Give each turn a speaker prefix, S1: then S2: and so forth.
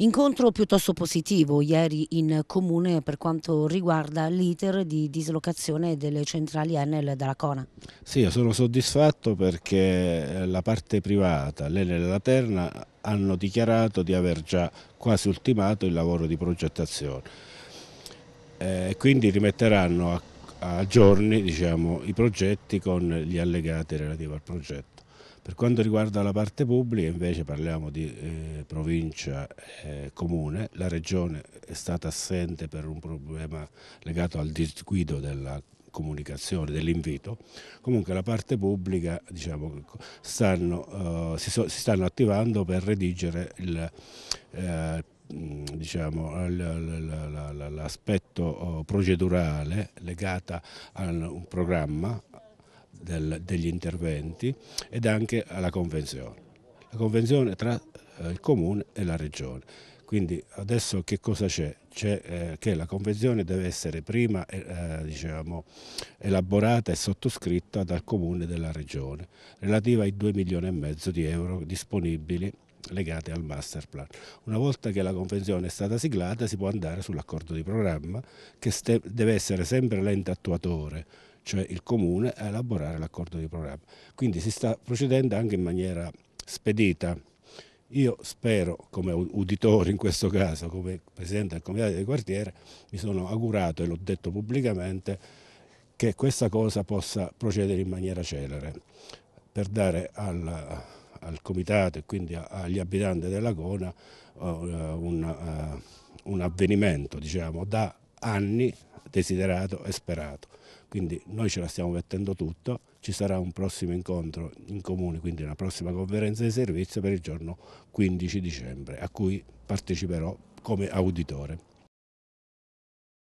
S1: Incontro piuttosto positivo ieri in comune per quanto riguarda l'iter di dislocazione delle centrali Enel dalla Cona. Sì, io sono soddisfatto perché eh, la parte privata, l'Enel e la Terna hanno dichiarato di aver già quasi ultimato il lavoro di progettazione. Eh, quindi rimetteranno a, a giorni diciamo, i progetti con gli allegati relativi al progetto. Per quanto riguarda la parte pubblica invece parliamo di eh, provincia eh, comune, la regione è stata assente per un problema legato al disguido della comunicazione, dell'invito, comunque la parte pubblica diciamo, stanno, eh, si, so, si, stanno attivando per redigere il eh, diciamo, l'aspetto oh, procedurale legato a un programma del, degli interventi ed anche alla convenzione. La convenzione tra eh, il comune e la regione. Quindi adesso che cosa c'è? C'è eh, che la convenzione deve essere prima eh, eh diciamo, elaborata e sottoscritta dal comune della regione, relativa ai 2 milioni e mezzo di euro disponibili legate al master plan. Una volta che la convenzione è stata siglata si può andare sull'accordo di programma che deve essere sempre l'ente attuatore cioè il comune, a elaborare l'accordo di programma. Quindi si sta procedendo anche in maniera spedita. Io spero, come uditore in questo caso, come Presidente del Comitato di Quartiere, mi sono augurato, e l'ho detto pubblicamente, che questa cosa possa procedere in maniera celere per dare al, al Comitato e quindi agli abitanti della Cona uh, un, uh, un avvenimento diciamo, da anni desiderato e sperato. Quindi noi ce la stiamo mettendo tutto, ci sarà un prossimo incontro in comune, quindi una prossima conferenza di servizio per il giorno 15 dicembre, a cui parteciperò come auditore.